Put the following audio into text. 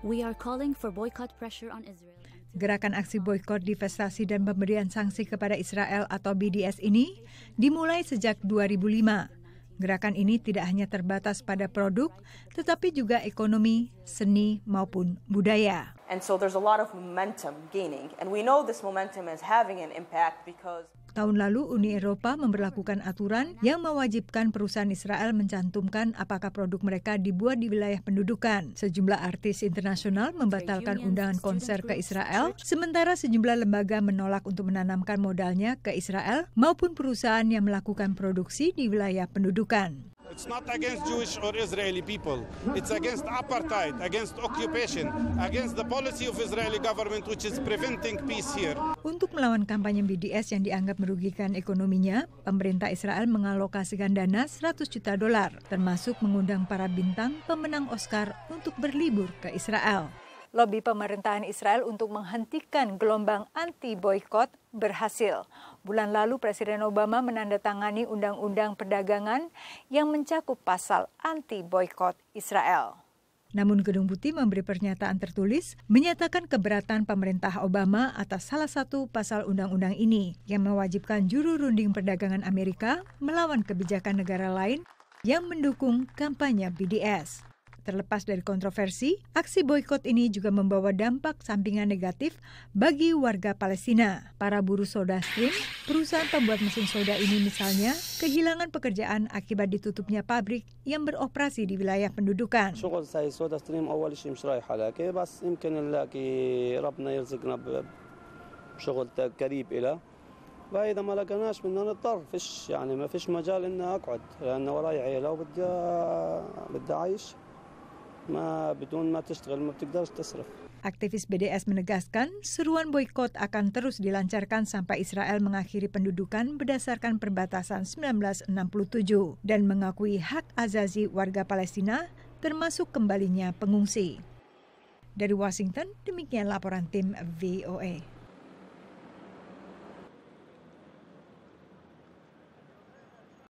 We are calling for boycott pressure on Israel. Gerakan aksi boykot divestasi dan pemberian sanksi kepada Israel atau BDS ini dimulai sejak 2005. Gerakan ini tidak hanya terbatas pada produk, tetapi juga ekonomi, seni maupun budaya. And so there's a lot of momentum gaining and we know this momentum is having an impact because Tahun lalu Uni Eropa memperlakukan aturan yang mewajibkan perusahaan Israel mencantumkan apakah produk mereka dibuat di wilayah pendudukan. Sejumlah artis internasional membatalkan undangan konser ke Israel, sementara sejumlah lembaga menolak untuk menanamkan modalnya ke Israel maupun perusahaan yang melakukan produksi di wilayah pendudukan. It's not against Jewish or Israeli people. It's against apartheid, against occupation, against the policy of Israeli government which is preventing peace here. Untuk melawan kampanye BDS yang dianggap merugikan ekonominya, pemerintah Israel mengalokasikan dana 100 juta dolar, termasuk mengundang para bintang pemenang Oscar untuk berlibur ke Israel. Lobby pemerintahan Israel untuk menghentikan gelombang anti boykot berhasil. Bulan lalu Presiden Obama menandatangani undang-undang perdagangan yang mencakup pasal anti boykot Israel. Namun Gedung Putih memberi pernyataan tertulis menyatakan keberatan pemerintah Obama atas salah satu pasal undang-undang ini yang mewajibkan juru runding perdagangan Amerika melawan kebijakan negara lain yang mendukung kampanye BDS. Terlepas dari kontroversi, aksi boykot ini juga membawa dampak sampingan negatif bagi warga Palestina. Para buruh soda stream, perusahaan pembuat mesin soda ini misalnya, kehilangan pekerjaan akibat ditutupnya pabrik yang beroperasi di wilayah pendudukan. فاذا ما لقيناش بدنا نضطر فيش يعني ما فيش مجال وراي وبدي بدي ما بدون ما تشتغل ما بتقدرش تصرف Aktivis BDS menegaskan, seruan boykot akan terus dilancarkan sampai Israel mengakhiri pendudukan berdasarkan perbatasan 1967 dan mengakui hak azazi warga Palestina termasuk kembalinya pengungsi. Dari Washington, demikian laporan tim VOA. E.